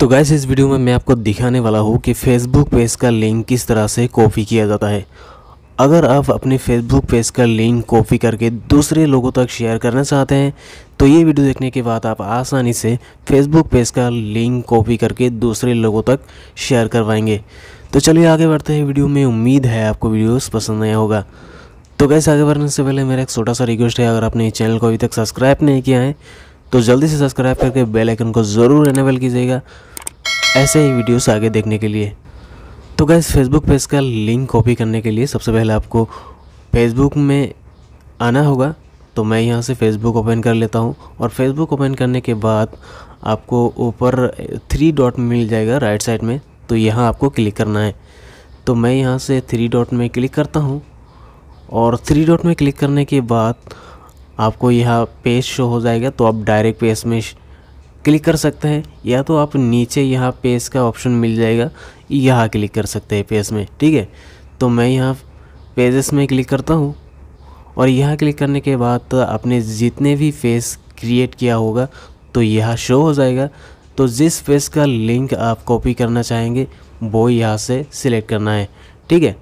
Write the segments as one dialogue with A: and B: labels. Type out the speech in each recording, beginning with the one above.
A: तो गैस इस वीडियो में मैं आपको दिखाने वाला हूँ कि फेसबुक पेज का लिंक किस तरह से कॉपी किया जाता है अगर आप अपने फेसबुक पेज का लिंक कॉपी करके दूसरे लोगों तक शेयर करना चाहते हैं तो ये वीडियो देखने के बाद आप आसानी से फेसबुक पेज का लिंक कॉपी करके दूसरे लोगों तक शेयर करवाएंगे तो चलिए आगे बढ़ते हैं वीडियो में उम्मीद है आपको वीडियोस पसंद आया होगा तो कैसे आगे बढ़ने से पहले मेरा एक छोटा सा रिक्वेस्ट है अगर आपने चैनल को अभी तक सब्सक्राइब नहीं किया है तो जल्दी से सब्सक्राइब करके बेल आइकन को ज़रूर एनेबल कीजिएगा ऐसे ही वीडियोस आगे देखने के लिए तो गैस फेसबुक पेज का लिंक कॉपी करने के लिए सबसे पहले आपको फेसबुक में आना होगा तो मैं यहाँ से फेसबुक ओपन कर लेता हूँ और फेसबुक ओपन करने के बाद आपको ऊपर थ्री डॉट मिल जाएगा राइट साइड में तो यहाँ आपको क्लिक करना है तो मैं यहाँ से थ्री डॉट में क्लिक करता हूँ और थ्री डॉट में क्लिक करने के बाद आपको यहाँ पेज शो हो जाएगा तो आप डायरेक्ट पेज में क्लिक कर सकते हैं या तो आप नीचे यहाँ पेज का ऑप्शन मिल जाएगा यहाँ क्लिक कर सकते हैं पेज में ठीक है तो मैं यहाँ पेजेस में क्लिक करता हूँ और यहाँ क्लिक करने के बाद तो आपने जितने भी फेस क्रिएट किया होगा तो यह शो हो जाएगा तो जिस फेस का लिंक आप कॉपी करना चाहेंगे वो यहाँ से सिलेक्ट करना है ठीक है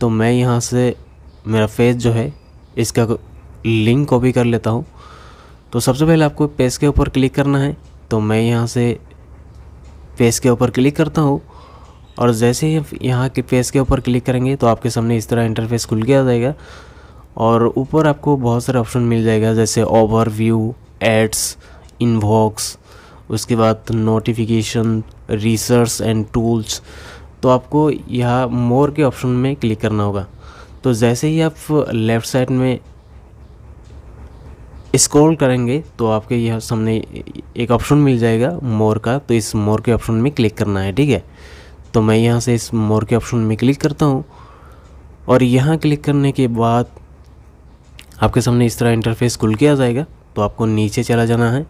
A: तो मैं यहाँ से मेरा फेस जो है इसका लिंक कॉपी कर लेता हूँ तो सबसे पहले आपको पेज के ऊपर क्लिक करना है तो मैं यहाँ से पेज के ऊपर क्लिक करता हूँ और जैसे ही यहाँ के पेज के ऊपर क्लिक करेंगे तो आपके सामने इस तरह इंटरफेस खुल के आ जाएगा और ऊपर आपको बहुत सारे ऑप्शन मिल जाएगा जैसे ओवर व्यू एड्स इनबॉक्स उसके बाद नोटिफिकेशन रिसर्च एंड टूल्स तो आपको यहाँ मोर के ऑप्शन में क्लिक करना होगा तो जैसे ही आप लेफ़्ट साइड में स्क्रॉल करेंगे तो आपके यह सामने एक ऑप्शन मिल जाएगा मोर का तो इस मोर के ऑप्शन में क्लिक करना है ठीक है तो मैं यहाँ से इस मोर के ऑप्शन में क्लिक करता हूँ और यहाँ क्लिक करने के बाद आपके सामने इस तरह इंटरफेस खुल के आ जाएगा तो आपको नीचे चला जाना है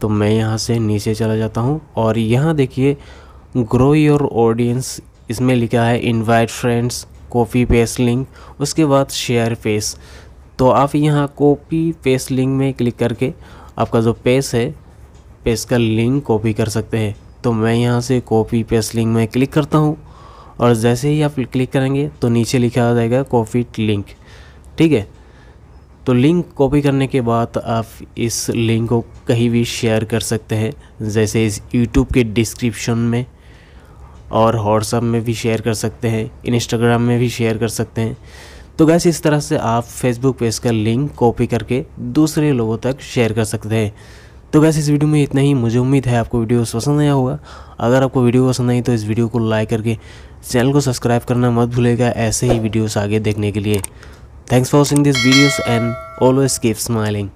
A: तो मैं यहाँ से नीचे चला जाता हूँ और यहाँ देखिए ग्रो योर ऑडियंस इसमें लिखा है invite friends copy paste link उसके बाद शेयर फेस तो आप यहाँ कॉपी पेस्ट लिंक में क्लिक करके आपका जो पेस है पेस का लिंक कॉपी कर सकते हैं तो मैं यहाँ से कॉपी पेस्ट लिंक में क्लिक करता हूँ और जैसे ही आप क्लिक करेंगे तो नीचे लिखा आ जाएगा कॉपी लिंक ठीक है तो लिंक कॉपी करने के बाद आप इस लिंक को कहीं भी शेयर कर सकते हैं जैसे इस यूट्यूब के डिस्क्रिप्शन में और व्हाट्सअप में भी शेयर कर सकते हैं इंस्टाग्राम में भी शेयर कर सकते हैं तो गैस इस तरह से आप फेसबुक पेज का लिंक कॉपी करके दूसरे लोगों तक शेयर कर सकते हैं तो वैसे इस वीडियो में इतना ही मुझे उम्मीद है आपको वीडियो पसंद आया होगा अगर आपको वीडियो पसंद आई तो इस वीडियो को लाइक करके चैनल को सब्सक्राइब करना मत भूलेगा ऐसे ही वीडियोस आगे देखने के लिए thanks for watching this videos and always keep smiling